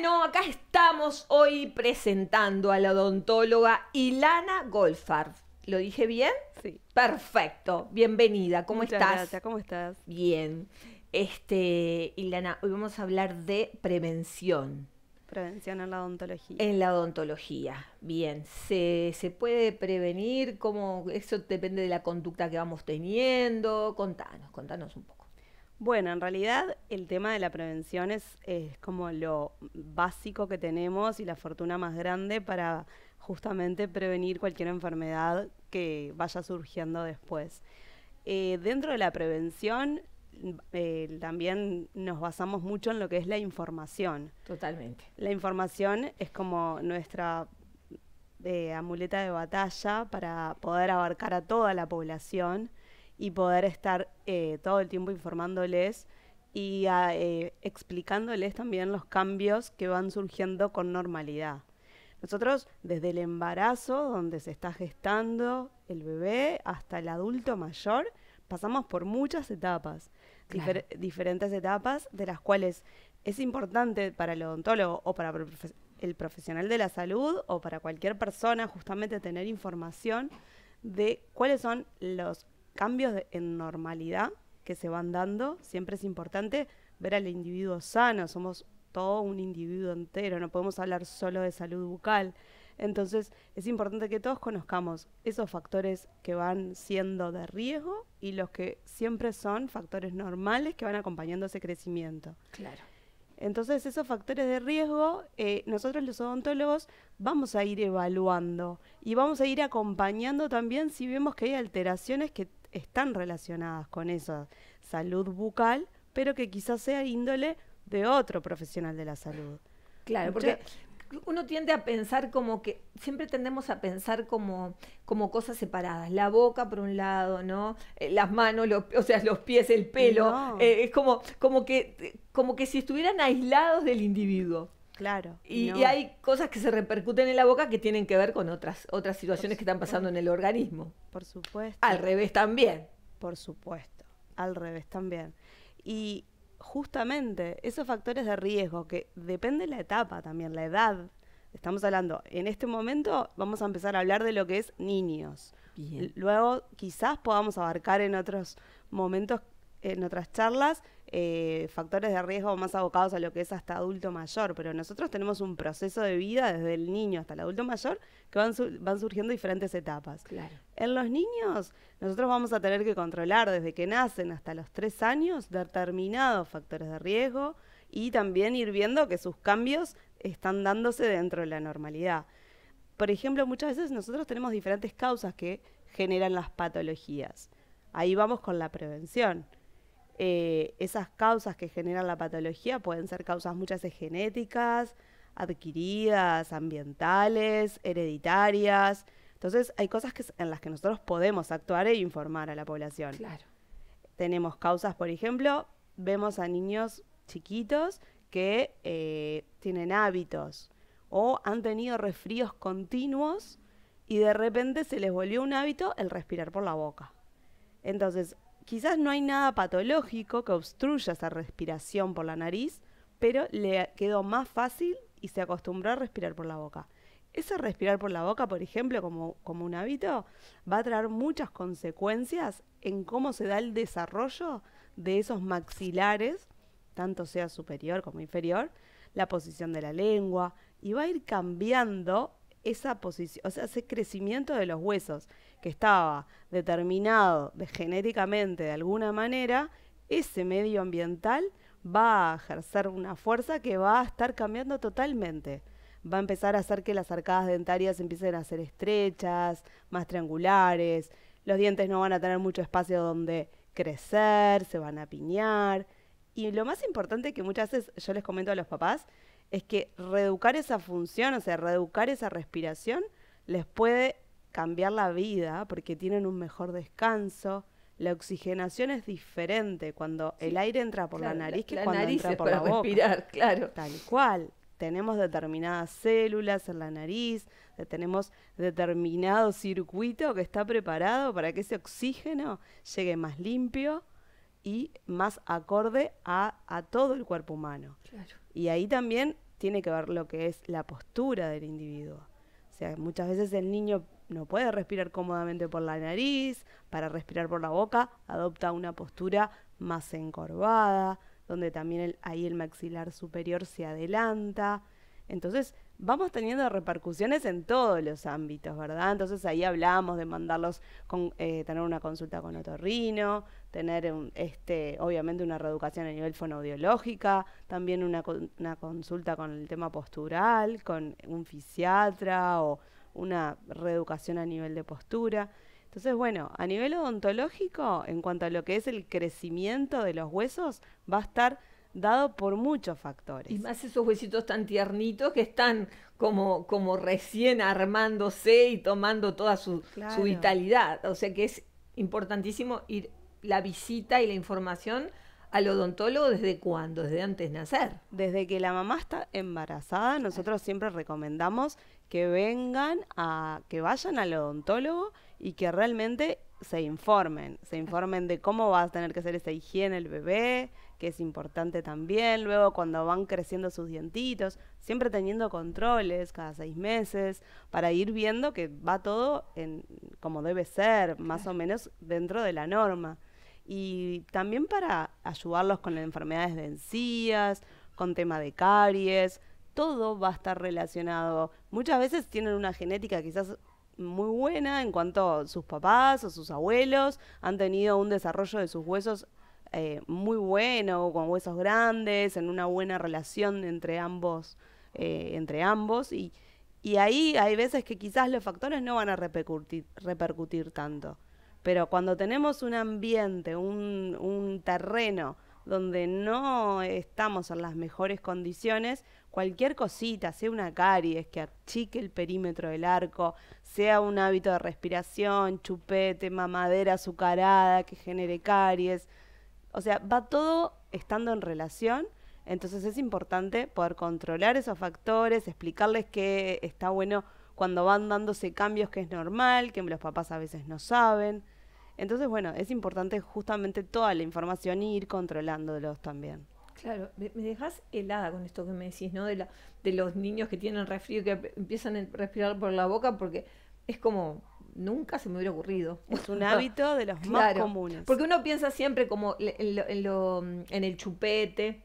bueno, acá estamos hoy presentando a la odontóloga Ilana Golfar. ¿Lo dije bien? Sí. Perfecto. Bienvenida. ¿Cómo estás? ¿Cómo estás? Bien. Este, Ilana, hoy vamos a hablar de prevención. Prevención en la odontología. En la odontología, bien. ¿Se, se puede prevenir? Como Eso depende de la conducta que vamos teniendo. Contanos, contanos un poco. Bueno, en realidad el tema de la prevención es, como lo básico que tenemos y la fortuna más grande para justamente prevenir cualquier enfermedad que vaya surgiendo después. Eh, dentro de la prevención eh, también nos basamos mucho en lo que es la información. Totalmente. La información es como nuestra eh, amuleta de batalla para poder abarcar a toda la población y poder estar eh, todo el tiempo informándoles y ah, eh, explicándoles también los cambios que van surgiendo con normalidad. Nosotros desde el embarazo, donde se está gestando el bebé, hasta el adulto mayor, pasamos por muchas etapas, diferentes etapas de las cuales es importante para el odontólogo o para el profesional de la salud o para cualquier persona justamente tener información de cuáles son los cambios en normalidad que se van dando, siempre es importante ver al individuo sano, somos todo un individuo entero, no podemos hablar solo de salud bucal. Entonces es importante que todos conozcamos esos factores que van siendo de riesgo y los que siempre son factores normales que van acompañando ese crecimiento. Claro. Entonces esos factores de riesgo eh, nosotros los odontólogos vamos a ir evaluando y vamos a ir acompañando también si vemos que hay alteraciones que están relacionadas con esa salud bucal, pero que quizás sea índole de otro profesional de la salud. Claro, porque uno tiende a pensar como que siempre tendemos a pensar como como cosas separadas la boca por un lado no eh, las manos o sea los pies el pelo eh, es como como que como que si estuvieran aislados del individuo Claro. Y, hay cosas que se repercuten en la boca que tienen que ver con otras, otras situaciones que están pasando en el organismo. Por supuesto. Al revés también. Por supuesto. Al revés también. Y justamente esos factores de riesgo, que depende de la etapa también, la edad. Estamos hablando, en este momento vamos a empezar a hablar de lo que es niños. Luego quizás podamos abarcar en otros momentos, en otras charlas, eh, factores de riesgo más abocados a lo que es hasta adulto mayor, pero nosotros tenemos un proceso de vida desde el niño hasta el adulto mayor que van, surgiendo diferentes etapas. En los niños, nosotros vamos a tener que controlar desde que nacen hasta los tres años determinados factores de riesgo y también ir viendo que sus cambios están dándose dentro de la normalidad. Por ejemplo, muchas veces nosotros tenemos diferentes causas que generan las patologías. Ahí vamos con la prevención eh, esas causas que generan la patología pueden ser causas muchas genéticas, adquiridas, ambientales, hereditarias. Entonces hay cosas en las que nosotros podemos actuar e informar a la población. Claro. Tenemos causas, por ejemplo, vemos a niños chiquitos que eh, tienen hábitos o han tenido resfríos continuos y de repente se les volvió un hábito el respirar por la boca. Entonces, Quizás no hay nada patológico que obstruya esa respiración por la nariz, pero le quedó más fácil y se acostumbró a respirar por la boca. Ese respirar por la boca, por ejemplo, como, un hábito, va a traer muchas consecuencias en cómo se da el desarrollo de esos maxilares, tanto sea superior como inferior, la posición de la lengua, y va a ir cambiando esa posición, o sea, ese crecimiento de los huesos que estaba determinado genéticamente de alguna manera, ese medio ambiental va a ejercer una fuerza que va a estar cambiando totalmente. Va a empezar a hacer que las arcadas dentarias empiecen a ser estrechas, más triangulares, los dientes no van a tener mucho espacio donde crecer, se van a piñar. Y lo más importante que muchas veces yo les comento a los papás es que reeducar esa función, o sea, reeducar esa respiración, les puede cambiar la vida porque tienen un mejor descanso. La oxigenación es diferente cuando el aire entra por la nariz que cuando entra por la boca. Respirar, claro. Tal cual. Tenemos determinadas células en la nariz, tenemos determinado circuito que está preparado para que ese oxígeno llegue más limpio y más acorde a, todo el cuerpo humano. Y ahí también tiene que ver lo que es la postura del individuo. O sea, muchas veces el niño no puede respirar cómodamente por la nariz, para respirar por la boca, adopta una postura más encorvada, donde también ahí el maxilar superior se adelanta. Entonces, vamos teniendo repercusiones en todos los ámbitos, ¿verdad? Entonces ahí hablamos de mandarlos con eh, tener una consulta con otorrino, tener este, obviamente una reeducación a nivel fonoaudiológica, también una, una consulta con el tema postural, con un fisiatra o una reeducación a nivel de postura. Entonces, bueno, a nivel odontológico, en cuanto a lo que es el crecimiento de los huesos, va a estar dado por muchos factores. Y más esos huesitos tan tiernitos que están como, como recién armándose y tomando toda su, vitalidad. O sea que es importantísimo ir la visita y la información al odontólogo desde cuándo, desde antes de nacer. Desde que la mamá está embarazada, nosotros siempre recomendamos que vengan a, que vayan al odontólogo y que realmente se informen, se informen de cómo va a tener que hacer esa higiene el bebé, que es importante también, luego cuando van creciendo sus dientitos, siempre teniendo controles cada seis meses para ir viendo que va todo en, como debe ser, más o menos dentro de la norma. Y también para ayudarlos con las enfermedades de encías, con tema de caries, todo va a estar relacionado. Muchas veces tienen una genética quizás muy buena en cuanto sus papás o sus abuelos han tenido un desarrollo de sus huesos eh, muy bueno, con huesos grandes, en una buena relación entre ambos, eh, entre ambos y, ahí hay veces que quizás los factores no van a repercutir, tanto. Pero cuando tenemos un ambiente, un, un, terreno donde no estamos en las mejores condiciones, cualquier cosita, sea una caries que achique el perímetro del arco, sea un hábito de respiración, chupete, mamadera azucarada que genere caries, o sea, va todo estando en relación. Entonces es importante poder controlar esos factores, explicarles que está bueno cuando van dándose cambios que es normal, que los papás a veces no saben. Entonces, bueno, es importante justamente toda la información y ir controlándolos también. Claro, me dejas helada con esto que me decís, ¿no? De, la, de los niños que tienen resfrío, que empiezan a respirar por la boca, porque es como nunca se me hubiera ocurrido. Es un hábito de los más comunes. Porque uno piensa siempre como en, el chupete,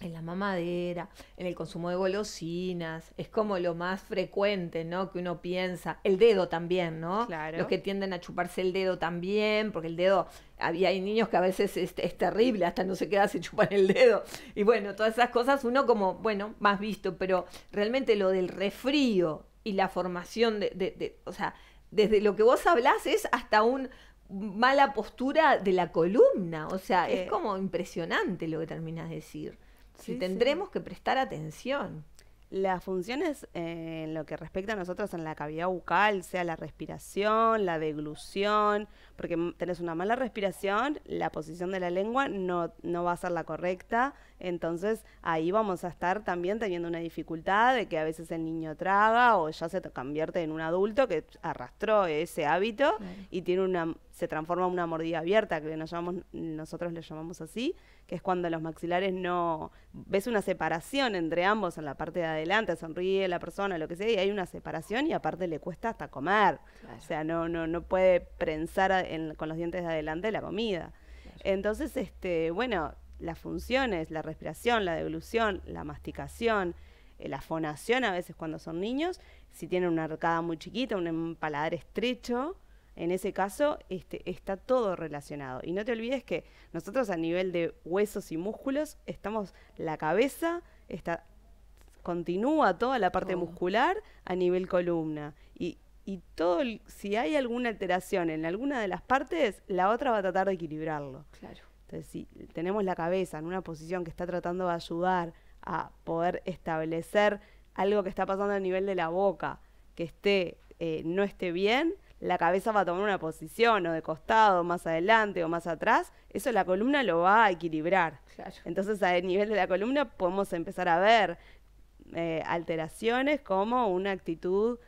en la mamadera, en el consumo de golosinas, es como lo más frecuente, ¿no? Que uno piensa, el dedo también, ¿no? Claro. Los que tienden a chuparse el dedo también, porque el dedo, había, hay niños que a veces es, terrible, hasta no se queda, se chupan el dedo. Y bueno, todas esas cosas uno como, bueno, más visto, pero realmente lo del refrío y la formación de, de o sea, desde lo que vos hablas es hasta una mala postura de la columna. O sea, es eh. como impresionante lo que terminas de decir. si tendremos que prestar atención. Las funciones eh, en lo que respecta a nosotros en la cavidad bucal, sea la respiración, la deglución, porque tenés una mala respiración, la posición de la lengua no va a ser la correcta entonces ahí vamos a estar también teniendo una dificultad de que a veces el niño traga o ya se convierte en un adulto que arrastró ese hábito y tiene una se transforma en una mordida abierta, que llamamos, nosotros le llamamos así, que es cuando los maxilares no... ves una separación entre ambos en la parte de adelante, sonríe la persona, lo que sea, y hay una separación y aparte le cuesta hasta comer. O sea, no, no, no puede prensar con los dientes de adelante la comida. Entonces, este, bueno, las funciones, la respiración, la deglución, la masticación, eh, la fonación a veces cuando son niños, si tienen una arcada muy chiquita, un paladar estrecho, en ese caso este, está todo relacionado. Y no te olvides que nosotros a nivel de huesos y músculos estamos, la cabeza está, continúa toda la parte muscular a nivel columna. Y, y todo, si hay alguna alteración en alguna de las partes, la otra va a tratar de equilibrarlo. Claro. Este, si tenemos la cabeza en una posición que está tratando de ayudar a poder establecer algo que está pasando a nivel de la boca, que esté, eh, no esté bien, la cabeza va a tomar una posición o de costado, más adelante o más atrás, eso la columna lo va a equilibrar. Entonces, a nivel de la columna podemos empezar a ver eh, alteraciones como una actitud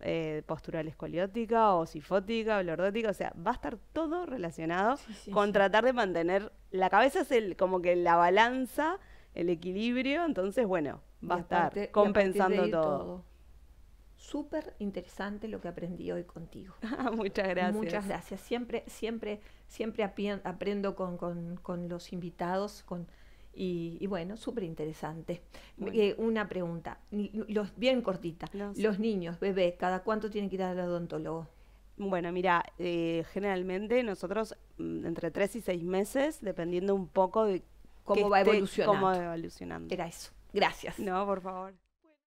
eh, postural escoliótica o sifótica o lordótica, o sea, va a estar todo relacionado con tratar de mantener, la cabeza es el, como que la balanza, el equilibrio, entonces bueno, va a estar compensando todo. Súper interesante lo que aprendí hoy contigo. Ah, muchas gracias. Muchas gracias. Siempre, siempre, siempre aprendo con, con los invitados, con, y, bueno, súper interesante. Eh, una pregunta, los, bien cortita. Los... niños, bebés, ¿cada cuánto tienen que ir al odontólogo? Bueno, mira, eh, generalmente nosotros mm, entre tres y seis meses, dependiendo un poco de Cómo va evolucionando. Era eso. Gracias. No, por favor.